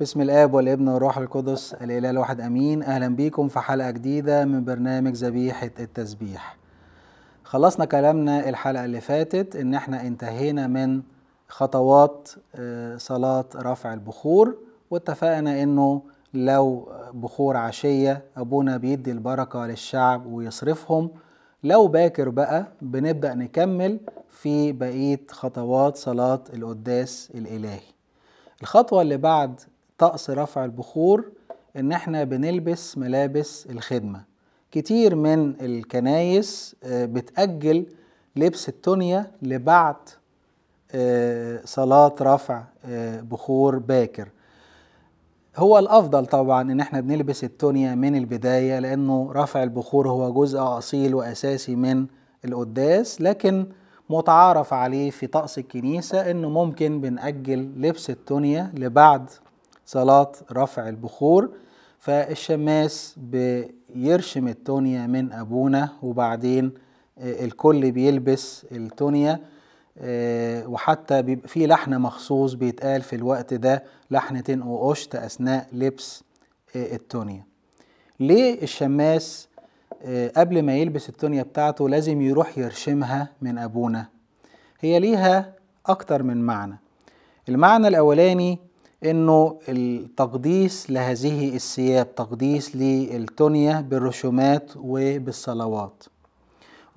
بسم الاب والابن والروح القدس الاله الواحد امين اهلا بيكم في حلقه جديده من برنامج ذبيحه التسبيح خلصنا كلامنا الحلقه اللي فاتت ان احنا انتهينا من خطوات آه، صلاه رفع البخور واتفقنا انه لو بخور عشيه ابونا بيدي البركه للشعب ويصرفهم لو باكر بقى بنبدا نكمل في بقيه خطوات صلاه القداس الالهي الخطوه اللي بعد طقس رفع البخور ان احنا بنلبس ملابس الخدمه كتير من الكنايس آه، بتاجل لبس التونية لبعد آه، صلاه رفع آه، بخور باكر هو الافضل طبعا ان احنا بنلبس التونية من البدايه لانه رفع البخور هو جزء اصيل واساسي من القداس لكن متعارف عليه في طقس الكنيسه انه ممكن بنأجل لبس التونية لبعد صلاة رفع البخور فالشماس بيرشم التونية من أبونا وبعدين آه، الكل بيلبس التونية آه، وحتى في لحن مخصوص بيتقال في الوقت ده لحن تنقو قشط أثناء لبس آه، التونية ليه الشماس قبل ما يلبس التونية بتاعته لازم يروح يرشمها من أبونا هي ليها أكتر من معنى المعنى الأولاني انه التقديس لهذه الثياب تقديس للتونية بالرشومات وبالصلوات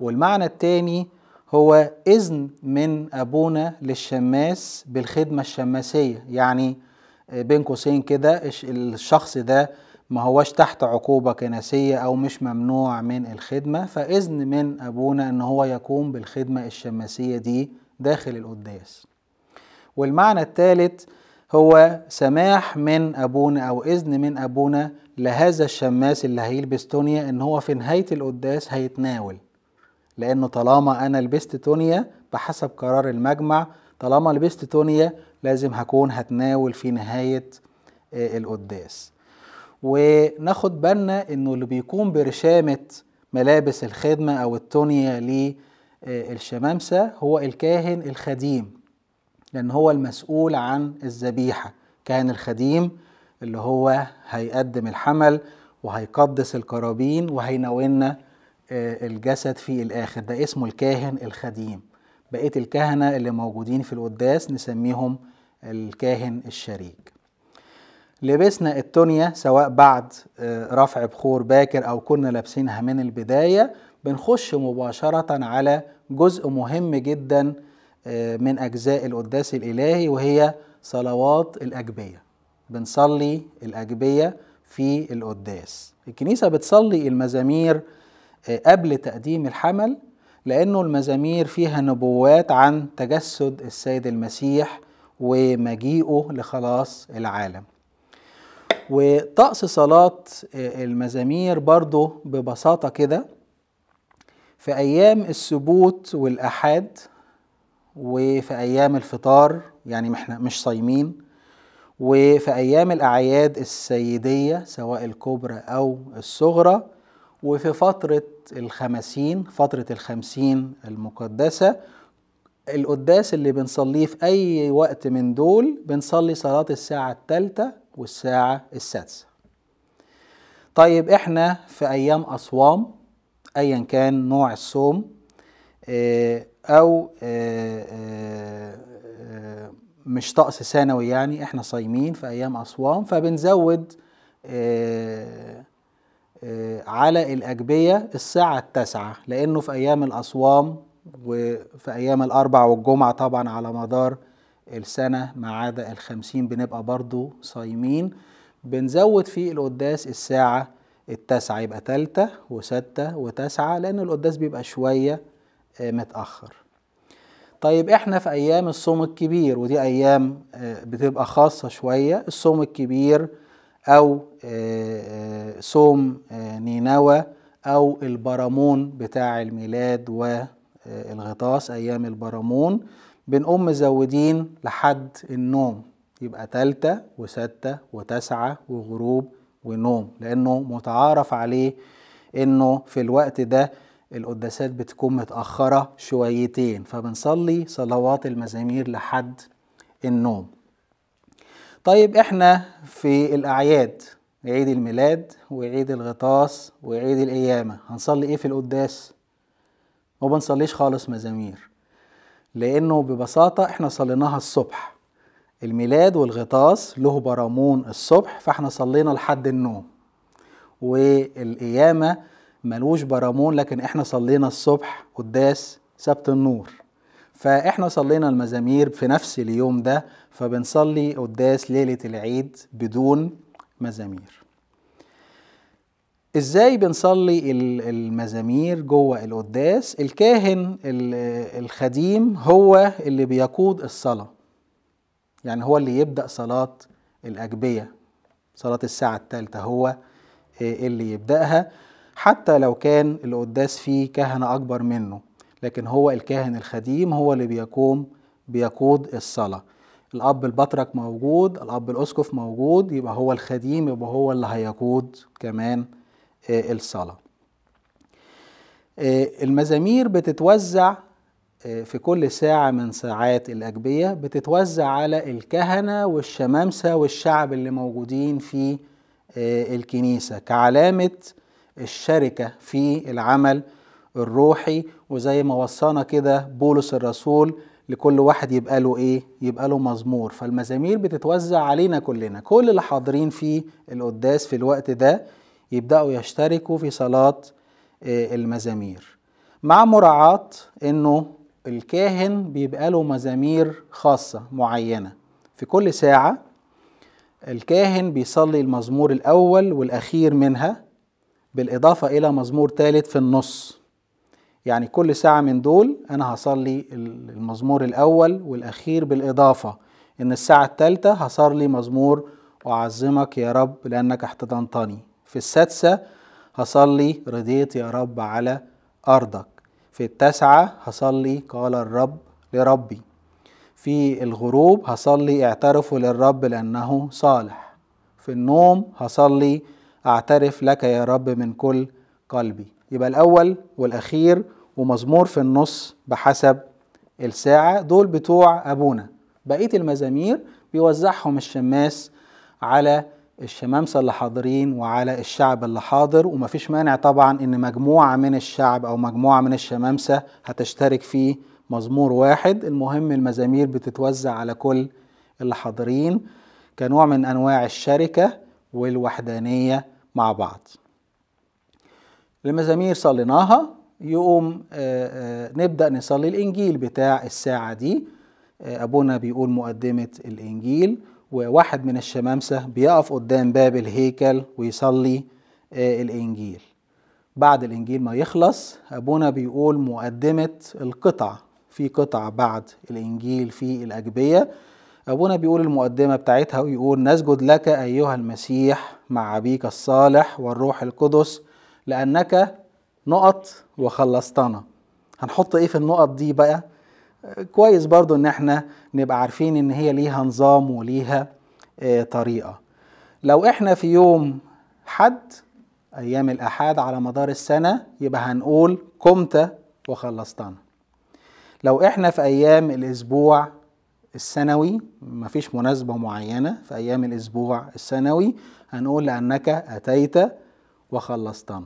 والمعنى الثاني هو إذن من أبونا للشماس بالخدمة الشماسية يعني بين قوسين كده الشخص ده ما هوش تحت عقوبة كنسية أو مش ممنوع من الخدمة فإذن من أبونا إن هو يقوم بالخدمة الشماسية دي داخل القداس والمعنى الثالث هو سماح من أبونا أو إذن من أبونا لهذا الشماس اللي هيلبس تونيا إن هو في نهاية القداس هيتناول لأنه طالما أنا لبست تونيا بحسب قرار المجمع طالما لبست تونيا لازم هكون هتناول في نهاية آه، القداس وناخد بالنا إنه اللي بيكون برشامة ملابس الخدمة أو التونيا للشمامسة آه، هو الكاهن الخديم لأن هو المسؤول عن الذبيحة كاهن الخديم اللي هو هيقدم الحمل وهيقدس القرابين وهيناولنا آه، الجسد في الآخر ده اسمه الكاهن الخديم بقية الكهنة اللي موجودين في القداس نسميهم الكاهن الشريك لبسنا التونية سواء بعد آه، رفع بخور باكر أو كنا لابسينها من البداية بنخش مباشرة على جزء مهم جداً آه، من أجزاء القداس الإلهي وهي صلوات الأجبية بنصلي الأجبية في القداس الكنيسة بتصلي المزامير آه، قبل تقديم الحمل لأنه المزامير فيها نبوات عن تجسد السيد المسيح ومجيئه لخلاص العالم وطقس صلاة آه، المزامير برضه ببساطة كده في أيام السبوت والأحد وفي أيام الفطار يعني احنا مش صايمين وفي أيام الأعياد السيدية سواء الكبرى أو الصغرى وفي فترة الخمسين فترة الخمسين المقدسة القداس اللي بنصليه في أي وقت من دول بنصلي صلاة الساعة الثالثة والساعة السادسة طيب احنا في أيام أصوام أيا كان نوع الصوم آه، او آه، آه، آه، مش طقس سنوي يعني احنا صايمين في ايام اصوام فبنزود على الاجبيه الساعه التاسعة لانه في ايام الاصوام وفي ايام الاربع والجمعه طبعا على مدار السنه ما عدا الخمسين بنبقى برضو صايمين بنزود في القداس الساعه التاسعة يبقى تالتة وستة وتاسعة لأن القداس بيبقى شوية آه، متأخر طيب احنا في ايام الصوم الكبير ودي ايام آه، بتبقى خاصة شوية الصوم الكبير او آه، صوم نينوى او البرامون بتاع الميلاد والغطاس ايام البرامون بنقوم مزودين لحد النوم يبقى تالتة وستة وتسعة وغروب ونوم لأنه متعارف عليه أنه في الوقت ده القداسات بتكون متأخرة شويتين فبنصلي صلوات المزامير لحد النوم طيب احنا في الأعياد عيد الميلاد وعيد الغطاس وعيد القيامة هنصلي ايه في القداس؟ ما بنصليش خالص مزامير لأنه ببساطة احنا صليناها الصبح الميلاد والغطاس له برامون الصبح فاحنا صلينا لحد النوم والقيامة ملوش برامون لكن احنا صلينا الصبح قداس سبت النور فاحنا صلينا المزامير في نفس اليوم ده فبنصلي قداس ليلة العيد بدون مزامير ازاي بنصلي المزامير جوه القداس الكاهن الخديم هو اللي بيقود الصلاة يعني هو اللي يبدأ صلاة الأجبية صلاة الساعة الثالثة هو آه، اللي يبدأها حتى لو كان اللي قداس فيه كهنة أكبر منه لكن هو الكاهن الخديم هو اللي بيقوم بيقود الصلاة الأب البطرك موجود الأب الأسقف موجود يبقى هو الخديم يبقى هو اللي هيقود كمان آه، الصلاة آه، المزامير بتتوزع آه، في كل ساعة من ساعات الأجبية بتتوزع على الكهنة والشمامسة والشعب اللي موجودين في الكنيسة كعلامة الشركة في العمل الروحي وزي ما وصانا كده بولس الرسول لكل واحد يبقى له ايه يبقى له مزمور فالمزامير بتتوزع علينا كلنا كل اللي حاضرين في القداس في الوقت ده يبداوا يشتركوا في صلاه آه، المزامير مع مراعاه انه الكاهن بيبقى له مزامير خاصه معينه في كل ساعه الكاهن بيصلي المزمور الاول والاخير منها بالإضافة إلى مزمور ثالث في النص يعني كل ساعة من دول أنا هصلي المزمور الأول والأخير بالإضافة إن الساعة الثالثة هصلي مزمور أعظمك يا رب لأنك احتضنتني في السادسة هصلي رضيت يا رب على أرضك في التاسعة هصلي قال الرب لربي في الغروب هصلي اعترفوا للرب لأنه صالح في النوم هصلي أعترف لك يا رب من كل قلبي يبقى الأول والأخير ومزمور في النص بحسب الساعة دول بتوع أبونا بقية المزامير بيوزعهم الشماس على الشمامسة اللي حاضرين وعلى الشعب اللي حاضر ومفيش مانع طبعا ان مجموعة من الشعب او مجموعة من الشمامسة هتشترك في مزمور واحد المهم المزامير بتتوزع على كل اللي حاضرين كنوع من انواع الشركة والوحدانية مع بعض المزامير صليناها يقوم آه، آه، نبدأ نصلي الإنجيل بتاع الساعة دي آه، أبونا بيقول مقدمة الإنجيل وواحد من الشمامسة بيقف قدام باب الهيكل ويصلي الإنجيل بعد الإنجيل ما يخلص أبونا بيقول مقدمة القطع في قطع بعد الإنجيل في الأجبية أبونا بيقول المقدمة بتاعتها ويقول نسجد لك أيها المسيح مع أبيك الصالح والروح القدس لأنك نقط وخلصتنا هنحط إيه في النقط دي بقى كويس برضو إن احنا نبقى عارفين إن هي ليها نظام وليها آه، طريقة لو احنا في يوم حد أيام الأحد على مدار السنة يبقى هنقول قمت وخلصتنا لو احنا في أيام الأسبوع السنوي مفيش مناسبة معينة في أيام الأسبوع السنوي هنقول لأنك أتيت وخلصتنا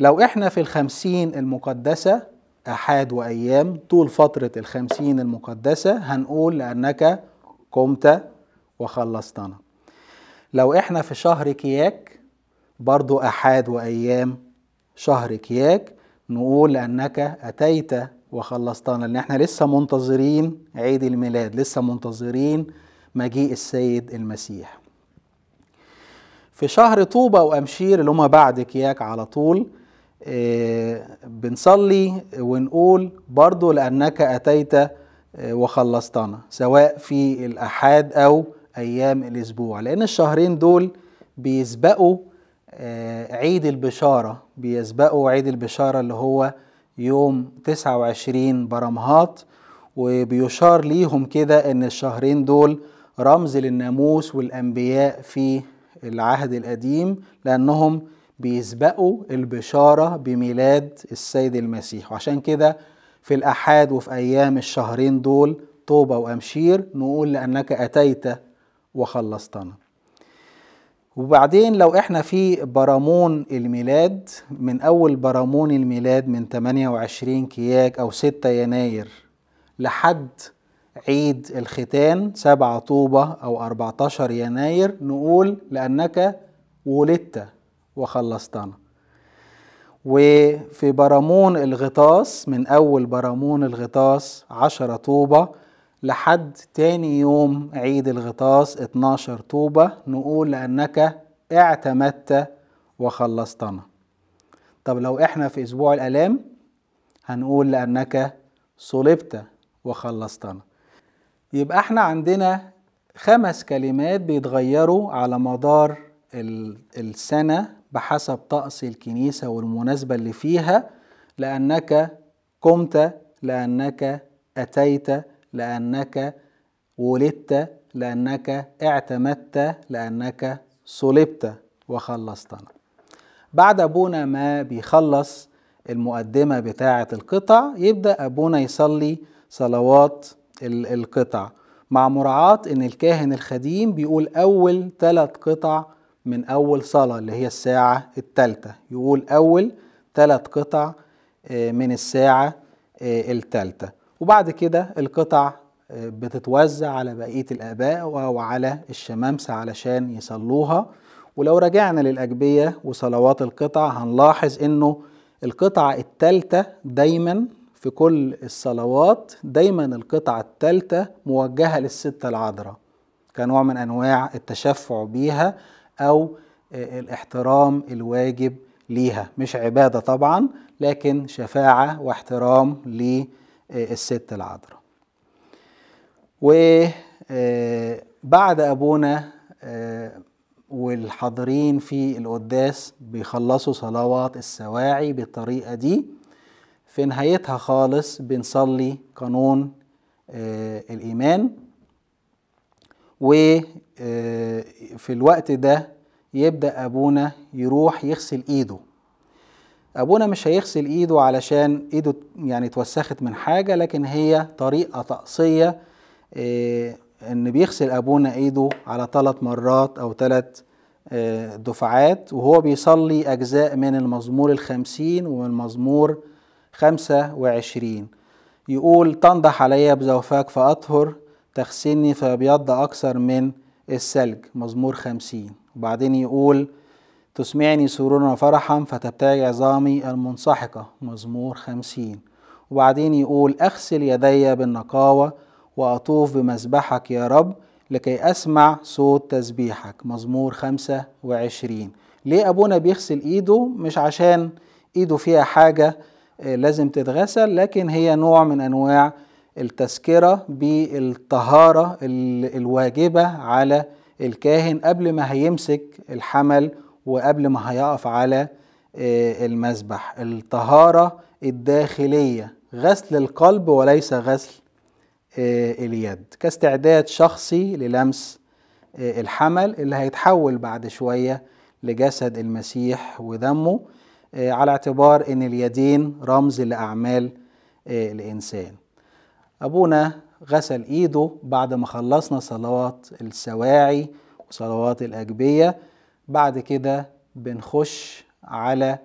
لو إحنا في الخمسين المقدسة أحاد وأيام طول فترة الخمسين المقدسة هنقول لأنك قمت وخلصتنا لو إحنا في شهر كياك برضو أحاد وأيام شهر كياك نقول لأنك أتيت وخلصتنا لان احنا لسه منتظرين عيد الميلاد لسه منتظرين مجيء السيد المسيح في شهر طوبة وأمشير اللي هما بعد كياك على طول آه، بنصلي ونقول برضو لأنك أتيت آه، وخلصتنا سواء في الأحاد أو أيام الأسبوع لأن الشهرين دول بيسبقوا آه، عيد البشارة بيسبقوا عيد البشارة اللي هو يوم 29 برمهات وبيشار ليهم كده ان الشهرين دول رمز للناموس والانبياء في العهد القديم لانهم بيسبقوا البشاره بميلاد السيد المسيح وعشان كده في الاحاد وفي ايام الشهرين دول طوبه وامشير نقول لانك اتيت وخلصتنا وبعدين لو احنا في برامون الميلاد من اول برامون الميلاد من 28 كياك او 6 يناير لحد عيد الختان 7 طوبة او 14 يناير نقول لانك ولدت وخلصتنا وفي برامون الغطاس من اول برامون الغطاس 10 طوبة لحد تاني يوم عيد الغطاس 12 طوبة نقول لأنك اعتمدت وخلصتنا طب لو احنا في أسبوع الآلام هنقول لأنك صلبت وخلصتنا يبقى احنا عندنا خمس كلمات بيتغيروا على مدار السنة بحسب طقس الكنيسة والمناسبة اللي فيها لأنك قمت لأنك أتيت لأنك ولدت لأنك اعتمدت لأنك صلبت وخلصتنا بعد أبونا ما بيخلص المقدمة بتاعة القطع يبدأ أبونا يصلي صلوات القطع مع مراعاة إن الكاهن الخديم بيقول أول ثلاث قطع من أول صلاة اللي هي الساعة الثالثة يقول أول ثلاث قطع آه، من الساعة آه، الثالثة وبعد كده القطع آه، بتتوزع على بقية الآباء وعلى الشمامسة علشان يصلوها ولو رجعنا للأجبية وصلوات القطع هنلاحظ إنه القطعة التالتة دايما في كل الصلوات دايما القطعة التالتة موجهة للستة العذراء كنوع من أنواع التشفع بيها أو آه، الاحترام الواجب ليها مش عبادة طبعا لكن شفاعة واحترام للستة الست العذراء وبعد آه، أبونا آه، والحاضرين في القداس بيخلصوا صلوات السواعي بالطريقة دي في نهايتها خالص بنصلي قانون آه، الإيمان وفي الوقت ده يبدأ أبونا يروح يغسل إيده ابونا مش هيغسل ايده علشان ايده يعني اتوسخت من حاجه لكن هي طريقه طقسيه آه، ان بيغسل ابونا ايده على ثلاث مرات او ثلاث آه، دفعات وهو بيصلي اجزاء من المزمور الخمسين ومن المزمور خمسة وعشرين يقول تنضح علي بزوفاك فأطهر تغسلني فأبيض أكثر من الثلج مزمور خمسين وبعدين يقول تسمعني سرورا وفرحا فتبتاج عظامي المنسحقة مزمور خمسين وبعدين يقول أغسل يدي بالنقاوة وأطوف بمذبحك يا رب لكي أسمع صوت تسبيحك مزمور خمسة وعشرين ليه أبونا بيغسل إيده مش عشان إيده فيها حاجة آه، لازم تتغسل لكن هي نوع من أنواع التذكرة بالطهارة الواجبة على الكاهن قبل ما هيمسك الحمل وقبل ما هيقف على آه، المسبح الطهارة الداخلية غسل القلب وليس غسل آه، اليد كاستعداد شخصي للمس آه، الحمل اللي هيتحول بعد شوية لجسد المسيح ودمه على اعتبار ان اليدين رمز لأعمال الإنسان أبونا غسل إيده بعد ما خلصنا صلوات السواعي وصلوات الأجبية بعد كده بنخش على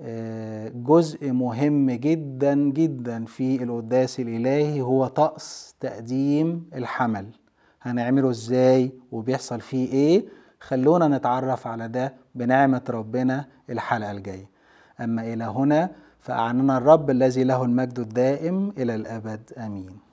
آه، جزء مهم جدا جدا في القداس الالهي هو طقس تقديم الحمل هنعمله ازاي وبيحصل فيه ايه خلونا نتعرف على ده بنعمه ربنا الحلقه الجايه اما الى هنا فاعننا الرب الذي له المجد الدائم الى الابد امين